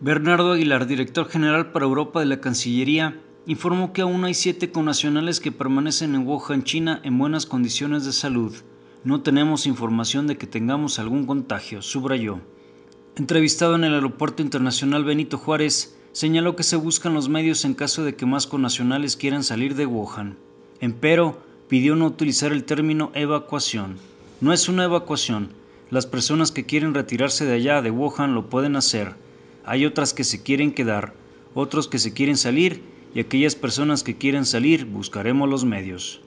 Bernardo Aguilar, director general para Europa de la Cancillería, informó que aún hay siete connacionales que permanecen en Wuhan, China, en buenas condiciones de salud. No tenemos información de que tengamos algún contagio, subrayó. Entrevistado en el Aeropuerto Internacional Benito Juárez, señaló que se buscan los medios en caso de que más connacionales quieran salir de Wuhan. Empero, pidió no utilizar el término evacuación. No es una evacuación. Las personas que quieren retirarse de allá, de Wuhan, lo pueden hacer hay otras que se quieren quedar, otros que se quieren salir y aquellas personas que quieren salir buscaremos los medios.